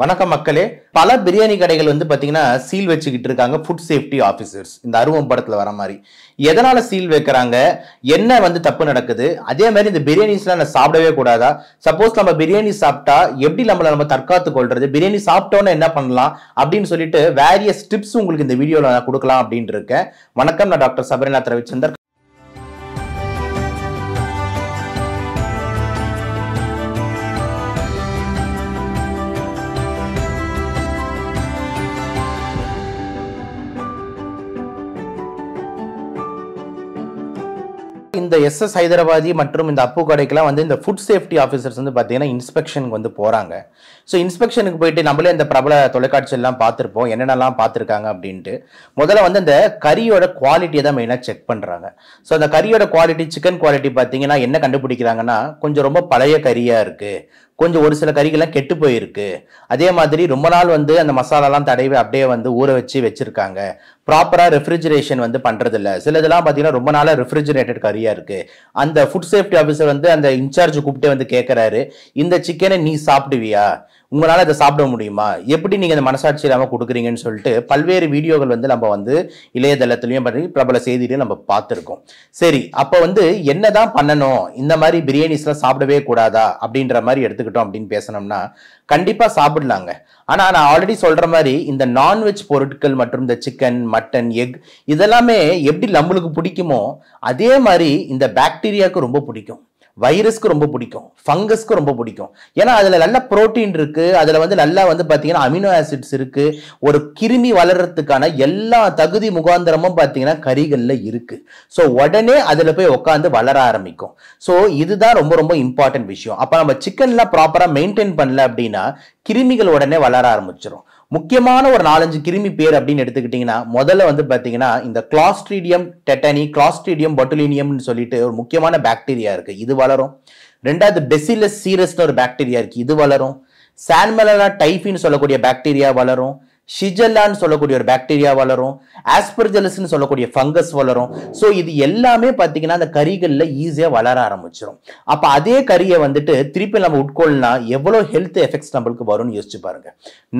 வணக்கம் மக்களே பல பிரியாணி கடைகள் வந்து பார்த்தீங்கன்னா சீல் வச்சுக்கிட்டு இருக்காங்க ஃபுட் சேஃப்டி ஆஃபீஸர்ஸ் இந்த அருவம் படத்தில் வர மாதிரி எதனால் சீல் வைக்கிறாங்க என்ன வந்து தப்பு நடக்குது அதே மாதிரி இந்த பிரியாணிஸ்லாம் நான் சாப்பிடவே கூடாதா சப்போஸ் நம்ம பிரியாணி சாப்பிட்டா எப்படி நம்மளை நம்ம தற்காத்து கொள்வது பிரியாணி சாப்பிட்டோன்னா என்ன பண்ணலாம் அப்படின்னு சொல்லிட்டு வேரியஸ் டிப்ஸ் உங்களுக்கு இந்த வீடியோவில் நான் கொடுக்கலாம் அப்படின்ட்டு இருக்கேன் வணக்கம் நான் டாக்டர் சபரிநாத் ரவிச்சந்தர் இந்த எஸ்எஸ் ஹைதராபாதி மற்றும் இந்த அப்பு கடைக்கெல்லாம் வந்து இந்த ஃபுட் சேஃப்டி ஆஃபீஸர்ஸ் வந்து பார்த்தீங்கன்னா இன்ஸ்பெக்ஷனுக்கு வந்து போகிறாங்க ஸோ இன்ஸ்பெக்ஷனுக்கு போயிட்டு நம்மளே இந்த பிரபல தொலைக்காட்சியெல்லாம் பார்த்துருப்போம் என்னென்னலாம் பார்த்துருக்காங்க அப்படின்ட்டு முதல்ல வந்து அந்த கறியோட குவாலிட்டியை தான் மெயினாக செக் பண்ணுறாங்க ஸோ அந்த கரியோட குவாலிட்டி சிக்கன் குவாலிட்டி பார்த்தீங்கன்னா என்ன கண்டுபிடிக்கிறாங்கன்னா கொஞ்சம் ரொம்ப பழைய கறியாக இருக்குது கொஞ்சம் ஒரு சில கறிகள்லாம் கெட்டு போயிருக்கு அதே மாதிரி ரொம்ப நாள் வந்து அந்த மசாலாலாம் தடவி அப்படியே வந்து ஊற வச்சு வச்சுருக்காங்க ப்ராப்பராக ரெஃப்ரிஜரேஷன் வந்து பண்ணுறதில்ல சில இதெல்லாம் பார்த்தீங்கன்னா ரொம்ப நாளாக ரெஃப்ரிஜரேட்டட் கறியாக இருக்குது அந்த ஃபுட் சேஃப்டி ஆஃபீஸர் வந்து அந்த இன்சார்ஜ் கூப்பிட்டு வந்து கேட்குறாரு இந்த சிக்கனை நீ சாப்பிடுவியா உங்களால் அதை சாப்பிட முடியுமா எப்படி நீங்கள் அந்த மனசாட்சி இல்லாமல் கொடுக்குறீங்கன்னு சொல்லிட்டு பல்வேறு வீடியோக்கள் வந்து நம்ம வந்து இளையதளத்துலையும் பண்ணி பிரபல செய்தியிலையும் நம்ம பார்த்துருக்கோம் சரி அப்போ வந்து என்ன தான் பண்ணணும் இந்த மாதிரி பிரியாணிஸ்லாம் சாப்பிடவே கூடாதா அப்படின்ற மாதிரி எடுத்துக்கிட்டோம் அப்படின்னு பேசணும்னா கண்டிப்பாக சாப்பிடலாங்க ஆனால் நான் ஆல்ரெடி சொல்கிற மாதிரி இந்த நான்வெஜ் பொருட்கள் மற்றும் இந்த சிக்கன் மட்டன் எக் இதெல்லாமே எப்படி நம்மளுக்கு பிடிக்குமோ அதே மாதிரி இந்த பாக்டீரியாவுக்கு ரொம்ப பிடிக்கும் வைரஸ்க்கு ரொம்ப பிடிக்கும் ஃபங்கஸ்க்கு ரொம்ப பிடிக்கும் ஏன்னா அதில் நல்ல ப்ரோட்டீன் இருக்குது அதில் வந்து நல்லா வந்து பார்த்தீங்கன்னா அமினோ ஆசிட்ஸ் இருக்குது ஒரு கிருமி வளர்கிறதுக்கான எல்லா தகுதி முகாந்திரமும் பார்த்தீங்கன்னா கறிகளில் இருக்குது ஸோ உடனே அதில் போய் உட்காந்து வளர ஆரம்பிக்கும் ஸோ இதுதான் ரொம்ப ரொம்ப இம்பார்ட்டன்ட் விஷயம் அப்போ நம்ம சிக்கன்லாம் ப்ராப்பராக மெயின்டைன் பண்ணல அப்படின்னா கிருமிகள் உடனே வளர ஆரம்பிச்சிடும் முக்கியமான ஒரு நாலஞ்சு கிருமி பேர் அப்படின்னு எடுத்துக்கிட்டிங்கன்னா முதல்ல வந்து பார்த்தீங்கன்னா இந்த கிளாஸ்ட்ரீடியம் டெட்டனி கிளாஸ்ட்ரீடியம் பொட்டுலினியம்னு சொல்லிட்டு ஒரு முக்கியமான பாக்டீரியா இருக்குது இது வளரும் ரெண்டாவது பெசிலஸ் சீரஸ்னு ஒரு பாக்டீரியா இருக்குது இது வளரும் சான்மெலனா டைஃபின்னு சொல்லக்கூடிய பாக்டீரியா வளரும் ஷிஜல்லான்னு சொல்லக்கூடிய ஒரு பாக்டீரியா வளரும் ஆஸ்பர்ஜலஸ்ன்னு சொல்லக்கூடிய ஃபங்கஸ் வளரும் ஸோ இது எல்லாமே பார்த்தீங்கன்னா அந்த கறிகளில் ஈஸியாக வளர ஆரம்பிச்சிடும் அப்போ அதே கறியை வந்துட்டு திருப்பி நம்ம உட்கொள்ளனா எவ்வளோ ஹெல்த் எஃபெக்ட்ஸ் நம்மளுக்கு வரும்னு யோசிச்சு பாருங்க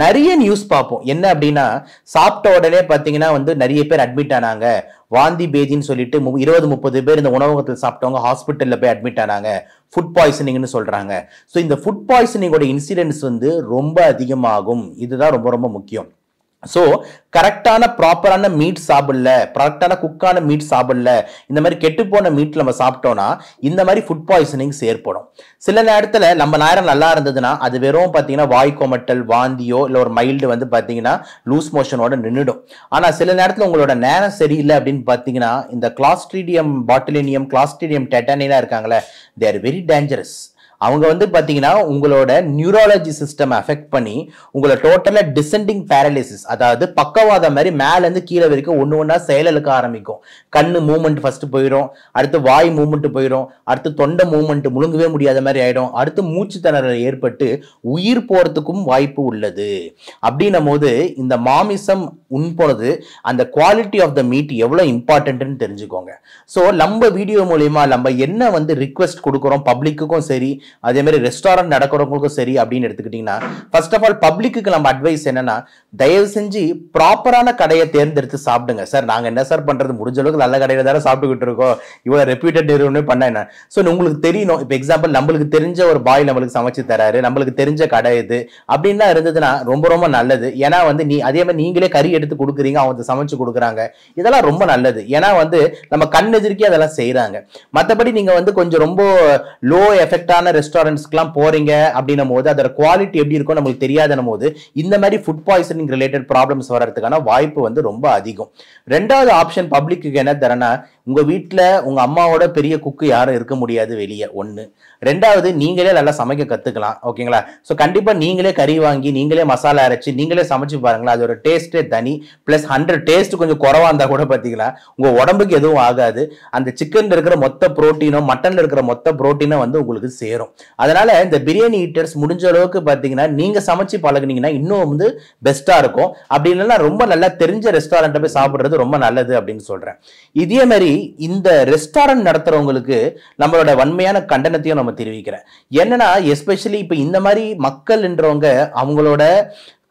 நிறைய நியூஸ் பார்ப்போம் என்ன அப்படின்னா சாப்பிட்ட உடனே பார்த்தீங்கன்னா வந்து நிறைய பேர் அட்மிட் ஆனாங்க வாந்தி பேதின்னு சொல்லிட்டு இருபது முப்பது பேர் இந்த உணவகத்தில் சாப்பிட்டவங்க ஹாஸ்பிட்டலில் போய் அட்மிட் ஆனாங்க ஃபுட் பாய்சனிங்னு சொல்கிறாங்க ஸோ இந்த ஃபுட் பாய்சனிங்கோட இன்சிடென்ட்ஸ் வந்து ரொம்ப அதிகமாகும் இதுதான் ரொம்ப ரொம்ப முக்கியம் ஸோ கரெக்டான ப்ராப்பரான மீட் சாப்பிடல கரெக்டான குக்கான மீட் சாப்பிடல இந்த மாதிரி கெட்டுப்போன மீட் நம்ம சாப்பிட்டோன்னா இந்த மாதிரி ஃபுட் பாய்சனிங்ஸ் ஏற்படும் சில நேரத்தில் நம்ம நேரம் நல்லா இருந்ததுன்னா அது வெறும் பார்த்தீங்கன்னா வாய் கொமட்டல் வாந்தியோ இல்லை ஒரு மைல்டு வந்து பார்த்தீங்கன்னா லூஸ் மோஷனோட நின்றுடும் ஆனால் சில நேரத்தில் உங்களோட நேரம் சரியில்லை அப்படின்னு பார்த்தீங்கன்னா இந்த கிளாஸ்ட்ரீடியம் பாட்டிலினியம் கிளாஸ்ட்ரீடியம் டெட்டானிலாம் இருக்காங்களே தே ஆர் வெரி டேஞ்சரஸ் அவங்க வந்து பார்த்தீங்கன்னா உங்களோட நியூரலஜி சிஸ்டம் அஃபெக்ட் பண்ணி உங்களை டோட்டலாக டிசெண்டிங் பேரலிசிஸ் அதாவது பக்கவாதம் மாதிரி மேலேருந்து கீழே வரைக்கும் ஒன்று ஒன்றா செயலுக்க ஆரம்பிக்கும் கண் மூமெண்ட் ஃபஸ்ட்டு போயிடும் அடுத்து வாய் மூமெண்ட் போயிடும் அடுத்து தொண்டை மூமெண்ட் முழுங்கவே முடியாத மாதிரி ஆகிடும் அடுத்து மூச்சு திணறல் ஏற்பட்டு உயிர் போகிறதுக்கும் வாய்ப்பு உள்ளது அப்படின்னும் போது இந்த மாமிசம் உன்பொழுது அந்த குவாலிட்டி ஆஃப் த மீட் எவ்வளோ இம்பார்ட்டன்ட்னு தெரிஞ்சுக்கோங்க ஸோ நம்ம வீடியோ மூலயமா நம்ம என்ன வந்து ரிக்வெஸ்ட் கொடுக்குறோம் பப்ளிக்குக்கும் சரி அதேமாதிரி ரெஸ்டாரண்ட் நடக்கிறவங்களுக்கும் சரி அப்படின்னு எடுத்துக்கிட்டிங்கன்னா ஃபர்ஸ்ட் ஆஃப் ஆல் பப்ளிக்கு நம்ம அட்வைஸ் என்னென்னா தயவு செஞ்சு ப்ராப்பரான கடையை தேர்ந்தெடுத்து சாப்பிடுங்க சார் நாங்கள் என்ன சார் பண்ணுறது முடிஞ்ச அளவுக்கு நல்ல கடையில் தானே சாப்பிட்டுக்கிட்டு இருக்கோம் இவ்வளோ ரெப்யூட்டட் நிறுவனம் பண்ண என்ன ஸோ உங்களுக்கு தெரியணும் இப்போ எக்ஸாம்பிள் நம்மளுக்கு தெரிஞ்ச ஒரு பாய் நம்மளுக்கு சமைச்சு தராரு நம்மளுக்கு தெரிஞ்ச கடை இது அப்படின்லாம் இருந்ததுன்னா ரொம்ப ரொம்ப நல்லது ஏன்னா வந்து நீ அதே மாதிரி நீங்களே கறி எடுத்து எடுத்து கொடுக்குறீங்க அவங்க சமைச்சு கொடுக்குறாங்க இதெல்லாம் ரொம்ப நல்லது ஏன்னா வந்து நம்ம கண் எதிர்க்கே அதெல்லாம் செய்கிறாங்க மற்றபடி நீங்கள் வந்து கொஞ்சம் ரொம்ப லோ எஃபெக்டான ரெஸ்டாரண்ட்ஸ்க்கெலாம் போகிறீங்க அப்படின்னும் போது அதோட குவாலிட்டி எப்படி இருக்கும் நம்மளுக்கு தெரியாதனும் போது இந்த மாதிரி ஃபுட் பாய்சனிங் ரிலேட்டட் ப்ராப்ளம்ஸ் வர்றதுக்கான வாய்ப்பு வந்து ரொம்ப அதிகம் ரெண்டாவது ஆப்ஷன் பப்ளிக்கு என்ன தரேன்னா உங்கள் வீட்டில் உங்கள் அம்மாவோட பெரிய குக்கு யாரும் இருக்க முடியாது வெளியே ஒன்று ரெண்டாவது நீங்களே நல்லா சமைக்க கற்றுக்கலாம் ஓகேங்களா ஸோ கண்டிப்பாக நீங்களே கறி வாங்கி நீங்களே மசாலா அரைச்சி நீங்களே சமைச்சு பாருங்களா அதோட டேஸ்ட்டே தனி ப்ளஸ் ஹண்ட்ரட் டேஸ்ட் கொஞ்சம் குறவாக இருந்தால் கூட பார்த்தீங்களா உங்கள் உடம்புக்கு எதுவும் ஆகாது அந்த சிக்கனில் இருக்கிற மொத்த ப்ரோட்டீனோ மட்டனில் இருக்கிற மொத்த ப்ரோட்டீனோ வந்து உங்களுக்கு சேரும் அதனால் இந்த பிரியாணி ஈட்டர்ஸ் முடிஞ்ச அளவுக்கு பார்த்தீங்கன்னா நீங்கள் சமைச்சு பழகுனீங்கன்னா இன்னும் வந்து பெஸ்ட்டாக இருக்கும் அப்படி இல்லைன்னா ரொம்ப நல்லா தெரிஞ்ச ரெஸ்டாரண்ட்டை போய் சாப்பிட்றது ரொம்ப நல்லது அப்படின்னு சொல்கிறேன் இதே மாதிரி இந்த ரெஸ்டாரண்ட் நடத்துகிறவங்களுக்கு நம்மளோட வன்மையான கண்டனத்தையும் நம்ம தெரிவிக்கிறேன் என்னன்னா எஸ்பெஷலி இப்போ இந்த மாதிரி மக்கள்ன்றவங்க அவங்களோட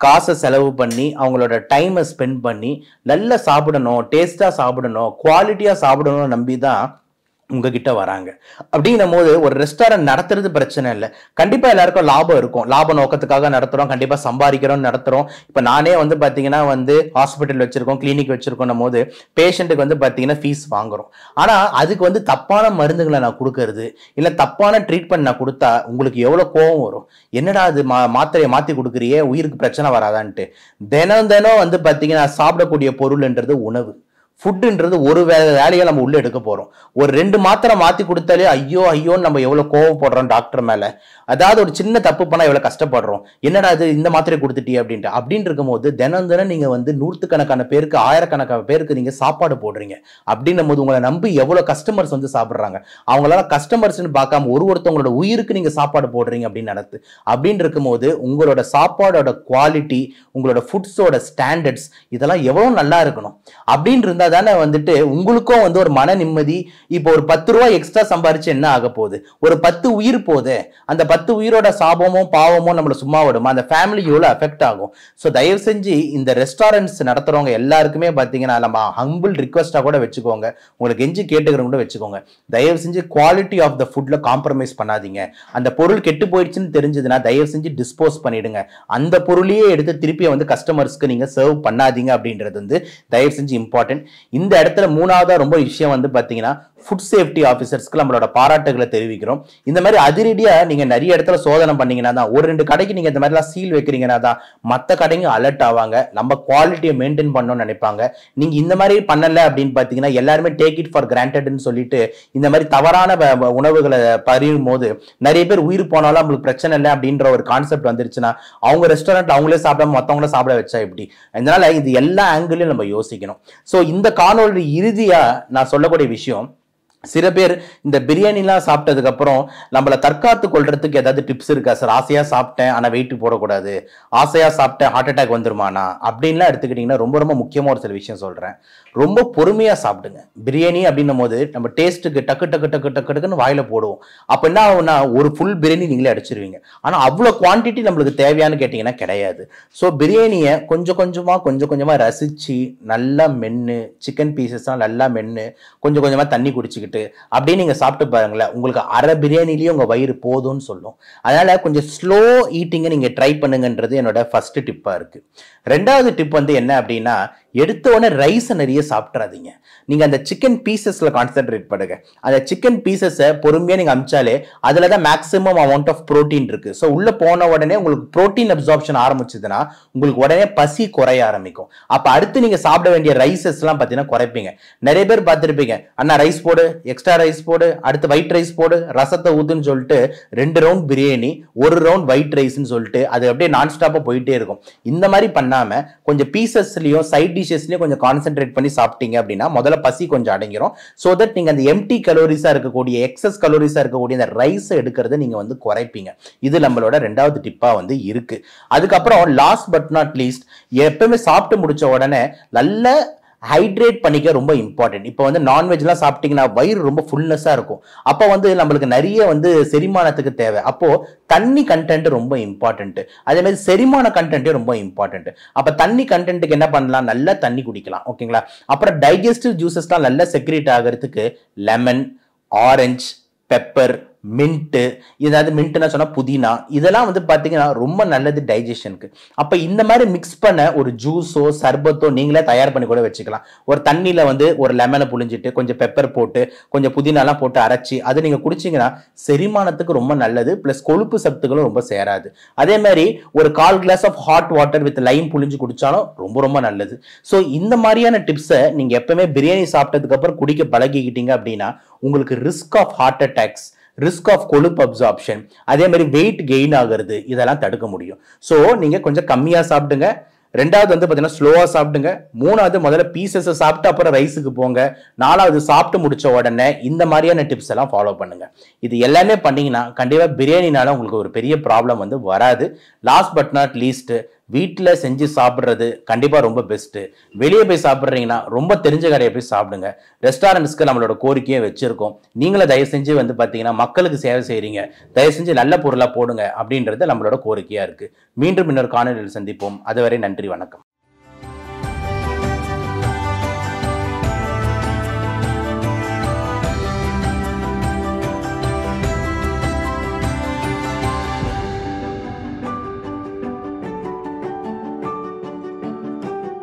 காசை செலவு பண்ணி அவங்களோட டைமை ஸ்பெண்ட் பண்ணி நல்லா சாப்பிடணும் டேஸ்ட்டாக சாப்பிடணும் குவாலிட்டியாக சாப்பிடணும்னு நம்பி தான் உங்ககிட்ட வராங்க அப்படிங்கும் போது ஒரு ரெஸ்டாரண்ட் நடத்துறது பிரச்சனை இல்லை கண்டிப்பா எல்லாருக்கும் லாபம் இருக்கும் லாப நோக்கத்துக்காக நடத்துறோம் கண்டிப்பா சம்பாதிக்கிறோம் நடத்துறோம் இப்ப நானே வந்து பாத்தீங்கன்னா வந்து ஹாஸ்பிட்டல் வச்சிருக்கோம் கிளினிக் வச்சிருக்கோம் போது பேஷண்ட்டுக்கு வந்து பாத்தீங்கன்னா ஃபீஸ் வாங்குறோம் ஆனா அதுக்கு வந்து தப்பான மருந்துகளை நான் கொடுக்கறது இல்ல தப்பான ட்ரீட்மெண்ட் நான் கொடுத்தா உங்களுக்கு எவ்வளவு கோவம் வரும் என்னடா அது மா மாத்திரையை மாத்தி கொடுக்குறியே உயிருக்கு பிரச்சனை வராதான்ட்டு தினம் தினம் வந்து பாத்தீங்கன்னா சாப்பிடக்கூடிய பொருள்ன்றது உணவு ஃபுட்டுன்றது ஒரு வே வேலையை நம்ம உள்ளே எடுக்க போகிறோம் ஒரு ரெண்டு மாத்திரை மாற்றி கொடுத்தாலே ஐயோ ஐயோன்னு நம்ம எவ்வளோ கோவப்படுறோம் டாக்டர் மேலே அதாவது ஒரு சின்ன தப்பு பண்ணால் எவ்வளோ கஷ்டப்படுறோம் என்னடா அது இந்த மாத்திரை கொடுத்துட்டி அப்படின்ட்டு அப்படின்னு இருக்கும்போது தினம் தினம் நீங்கள் வந்து நூற்றுக்கணக்கான பேருக்கு ஆயிரக்கணக்கான பேருக்கு நீங்கள் சாப்பாடு போடுறீங்க அப்படின்னும் போது உங்களை நம்பி எவ்வளோ கஸ்டமர்ஸ் வந்து சாப்பிட்றாங்க அவங்களால கஸ்டமர்ஸ்னு பார்க்காம ஒரு ஒருத்தவங்களோட உயிருக்கு நீங்கள் சாப்பாடு போடுறீங்க அப்படின்னு நடத்து அப்படின்னு இருக்கும்போது உங்களோட சாப்பாடோட குவாலிட்டி உங்களோட ஃபுட்ஸோட ஸ்டாண்டர்ட்ஸ் இதெல்லாம் எவ்வளோ நல்லா இருக்கணும் அப்படின்னு இருந்தால் தானே வந்துட்டு உங்களுக்கும் வந்து ஒரு மன நிம்மதி இப்போ ஒரு பத்து ரூபா எக்ஸ்ட்ரா சம்பாரிச்சு என்ன ஆக போகுது ஒரு பத்து உயிர் போதே அந்த பத்து உயிரோட சாபமும் பாவமும் நம்மளை சும்மா விடுமா அந்த ஃபேமிலி எவ்வளோ அஃபெக்ட் ஆகும் ஸோ தயவு செஞ்சு இந்த ரெஸ்டாரண்ட்ஸ் நடத்துகிறவங்க எல்லாருக்குமே பார்த்தீங்கன்னா நம்ம ஹம்பிள் ரிக்வஸ்ட்டாக கூட வச்சுக்கோங்க உங்களுக்கு எஞ்சி கேட்டுக்கிறவங்க கூட வச்சுக்கோங்க தயவு செஞ்சு குவாலிட்டி ஆஃப் த ஃபுட்டில் காம்ப்ரமைஸ் பண்ணாதீங்க அந்த பொருள் கெட்டு போயிடுச்சுன்னு தெரிஞ்சதுன்னா தயவு செஞ்சு டிஸ்போஸ் பண்ணிடுங்க அந்த பொருளையே எடுத்து திருப்பியை வந்து கஸ்டமர்ஸ்க்கு நீங்கள் சர்வ் பண்ணாதீங்க அப்படின்றது வந்து தயவு செஞ்சு இம்பார்ட்டன்ட் இந்த இடத்துல மூணாவதாக ரொம்ப விஷயம் வந்து பார்த்தீங்கன்னா ஃபுட் சேஃப்டி ஆஃபீஸர்ஸ்க்கு நம்மளோட பாராட்டுகளை தெரிவிக்கிறோம் இந்த மாதிரி அதிரடியாக நீங்கள் நிறைய இடத்துல சோதனை பண்ணீங்கன்னா தான் ஒரு ரெண்டு கடைக்கு நீங்கள் இந்த மாதிரிலாம் சீல் வைக்கிறீங்கன்னா தான் மற்ற கடைங்க அலர்ட் ஆவாங்க நம்ம குவாலிட்டியை மெயின்டைன் பண்ணணும்னு நினைப்பாங்க நீங்கள் இந்த மாதிரி பண்ணலை அப்படின்னு பார்த்தீங்கன்னா எல்லாருமே டேக் இட் ஃபார் கிராண்டட்னு சொல்லிட்டு இந்த மாதிரி தவறான உணவுகளை பறியும் போது நிறைய பேர் உயிர் போனாலும் நம்மளுக்கு பிரச்சனை இல்லை அப்படின்ற ஒரு கான்செப்ட் வந்துருச்சுன்னா அவங்க ரெஸ்டாரண்ட் அவங்களே சாப்பிடாம மற்றவங்கள சாப்பிட வச்சா எப்படி அதனால இது எல்லா ஆங்கிளையும் நம்ம யோசிக்கணும் ஸோ இந்த இந்த காணொலி இறுதியாக நான் சொல்லக்கூடிய விஷயம் சில பேர் இந்த பிரியாணிலாம் சாப்பிட்டதுக்கப்புறம் நம்மளை தற்காத்து கொள்றதுக்கு ஏதாவது டிப்ஸ் இருக்கா சார் ஆசையாக சாப்பிட்டேன் ஆனால் வெயிட் போடக்கூடாது ஆசையாக சாப்பிட்டேன் ஹார்ட் அட்டாக் வந்துருமாண்ணா அப்படின்லாம் எடுத்துக்கிட்டிங்கன்னா ரொம்ப ரொம்ப முக்கியமாக ஒரு சில விஷயம் சொல்கிறேன் ரொம்ப பொறுமையாக சாப்பிடுங்க பிரியாணி அப்படின்னும் போது நம்ம டேஸ்ட்டுக்கு டக்கு டக்கு டக்கு டக்கு டக்குன்னு வாயில் போடுவோம் அப்போ என்ன ஆகும்னா ஒரு ஃபுல் பிரியாணி நீங்களே அடிச்சிருவீங்க ஆனால் அவ்வளோ குவான்டிட்டி நம்மளுக்கு தேவையான்னு கேட்டிங்கன்னா கிடையாது ஸோ பிரியாணியை கொஞ்சம் கொஞ்சமாக கொஞ்சம் கொஞ்சமாக ரசித்து நல்லா மென்று சிக்கன் பீசஸ்லாம் நல்லா மென்று கொஞ்சம் கொஞ்சமாக தண்ணி குடிச்சிக்கிட்டு வச்சுக்கிட்டு அப்படியே நீங்கள் சாப்பிட்டு பாருங்களேன் உங்களுக்கு அரை பிரியாணிலேயே உங்கள் வயிறு போதும்னு சொல்லும் அதனால் கொஞ்சம் ஸ்லோ ஈட்டிங்கை நீங்கள் ட்ரை பண்ணுங்கன்றது என்னோட ஃபஸ்ட்டு டிப்பாக இருக்குது ரெண்டாவது டிப் வந்து என்ன அப்படின்னா எடுத்த உடனே ரைஸை நிறைய சாப்பிட்றாதீங்க நீங்கள் அந்த சிக்கன் பீசஸில் கான்சென்ட்ரேட் பண்ணுங்க அந்த சிக்கன் பீசஸை பொறுமையாக நீங்கள் அமிச்சாலே அதில் தான் மேக்ஸிமம் அமௌண்ட் ஆஃப் ப்ரோட்டீன் இருக்குது ஸோ உள்ளே போன உடனே உங்களுக்கு ப்ரோட்டீன் அப்சார்ப்ஷன் ஆரம்பிச்சதுன்னா உங்களுக்கு உடனே பசி குறைய ஆரம்பிக்கும் அப்போ அடுத்து நீங்கள் சாப்பிட வேண்டிய ரைஸஸ்லாம் பார்த்தீங்கன்னா குறைப்பீங்க நிறைய பேர் பார்த்துருப்பீங்க அண்ணா ரைஸ் போடு எக்ஸ்ட்ரா ரைஸ் போடு அடுத்து ஒயிட் ரைஸ் போடு ரசத்தை ஊத்துன்னு சொல்லிட்டு ரெண்டு ரவுண்ட் பிரியாணி ஒரு ரவுண்ட் ஒயிட் ரைஸ்ன்னு சொல்லிட்டு அது அப்படியே நான் ஸ்டாப்பாக போயிட்டே இருக்கும் இந்த மாதிரி பண்ணாமல் கொஞ்சம் பீசஸ்லையும் சைட் டிஷ்ஷஸ்லேயே கொஞ்சம் கான்சென்ட்ரேட் பண்ணி சாப்பிட்டீங்க அப்படின்னா முதல்ல பசி கொஞ்சம் அடங்கிரும் ஸோ தட் நீங்கள் அந்த எம்டி கலோரிஸாக இருக்கக்கூடிய எக்ஸஸ் கலோரிஸாக இருக்கக்கூடிய அந்த ரைஸை எடுக்கிறத நீங்கள் வந்து குறைப்பீங்க இது நம்மளோட ரெண்டாவது டிப்பாக வந்து இருக்குது அதுக்கப்புறம் லாஸ்ட் பட் நாட் லீஸ்ட் எப்பவுமே சாப்பிட்டு முடித்த உடனே நல்ல ஹைட்ரேட் பண்ணிக்க ரொம்ப இம்பார்ட்டன்ட் இப்போ வந்து நான்வெஜ்லாம் சாப்பிட்டிங்கன்னா வயிறு ரொம்ப ஃபுல்னஸாக இருக்கும் அப்போ வந்து நம்மளுக்கு நிறைய வந்து செரிமானத்துக்கு தேவை அப்போது தண்ணி கண்டென்ட்டு ரொம்ப இம்பார்ட்டன்ட்டு அதேமாதிரி செரிமான கண்டென்ட்டே ரொம்ப இம்பார்ட்டன்ட்டு அப்போ தண்ணி கண்டென்ட்டுக்கு என்ன பண்ணலாம் நல்லா தண்ணி குடிக்கலாம் ஓகேங்களா அப்புறம் டைஜஸ்டிவ் ஜூஸஸ்லாம் நல்லா செக்ரேட் ஆகிறதுக்கு லெமன் ஆரஞ்சு பெப்பர் மின்ட்டு ஏதாவது மின்ட்டுனா சொன்னால் புதினா இதெல்லாம் வந்து பார்த்தீங்கன்னா ரொம்ப நல்லது டைஜஷனுக்கு அப்போ இந்த மாதிரி மிக்ஸ் பண்ண ஒரு ஜூஸோ சர்பத்தோ நீங்களே தயார் பண்ணி கூட வச்சுக்கலாம் ஒரு தண்ணியில் வந்து ஒரு லெமனை புழிஞ்சிட்டு கொஞ்சம் பெப்பர் போட்டு கொஞ்சம் புதினாலாம் போட்டு அரைச்சி அது நீங்கள் குடிச்சிங்கன்னா செரிமானத்துக்கு ரொம்ப நல்லது ப்ளஸ் கொழுப்பு சத்துக்களும் ரொம்ப சேராது அதே மாதிரி ஒரு கால் glass of hot water with lime புழிஞ்சு குடித்தாலும் ரொம்ப ரொம்ப நல்லது ஸோ இந்த மாதிரியான டிப்ஸை நீங்கள் எப்பவுமே பிரியாணி சாப்பிட்டதுக்கப்புறம் குடிக்க பழகிக்கிட்டீங்க அப்படின்னா உங்களுக்கு risk of heart attacks risk of கொழுப்பு அப்சார்ப்ஷன் அதே மாதிரி வெயிட் கெயின் ஆகிறது இதெல்லாம் தடுக்க முடியும் ஸோ நீங்கள் கொஞ்சம் கம்மியாக சாப்பிடுங்க ரெண்டாவது வந்து பார்த்தீங்கன்னா ஸ்லோவாக சாப்பிடுங்க மூணாவது முதல்ல பீசஸை சாப்பிட்டு அப்புறம் ரைஸுக்கு போங்க நாலாவது சாப்பிட்டு முடிச்ச உடனே இந்த மாதிரியான டிப்ஸ் எல்லாம் ஃபாலோ பண்ணுங்க இது எல்லாமே பண்ணீங்கன்னா கண்டிப்பாக பிரியாணினால உங்களுக்கு ஒரு பெரிய ப்ராப்ளம் வந்து வராது லாஸ்ட் பட் நாட் லீஸ்ட் வீட்டில் செஞ்சு சாப்பிட்றது கண்டிப்பாக ரொம்ப பெஸ்ட்டு வெளியே போய் சாப்பிட்றீங்கன்னா ரொம்ப தெரிஞ்ச கடையை போய் சாப்பிடுங்க ரெஸ்டாரண்ட்ஸ்க்கு நம்மளோட கோரிக்கையை வச்சுருக்கோம் நீங்களும் தயவு செஞ்சு வந்து பார்த்தீங்கன்னா மக்களுக்கு சேவை செய்கிறீங்க தயவு செஞ்சு நல்ல பொருளாக போடுங்க அப்படின்றது நம்மளோட கோரிக்கையாக இருக்குது மீண்டும் இன்னொரு காணொலியில் சந்திப்போம் அதுவரை நன்றி வணக்கம்